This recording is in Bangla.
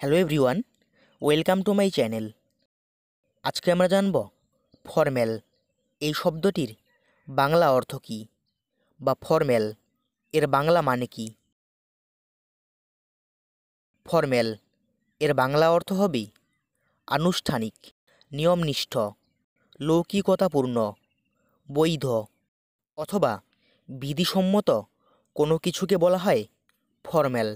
hello everyone welcome to my channel আজকে আমরা জানব ফরম্যাল এই শব্দটির বাংলা অর্থ কী বা ফর্ম্যাল এর বাংলা মানে কি ফর্ম্যাল এর বাংলা অর্থ হবে আনুষ্ঠানিক নিয়মনিষ্ঠ লৌকিকতাপূর্ণ বৈধ অথবা বিধিসম্মত কোনো কিছুকে বলা হয় ফর্ম্যাল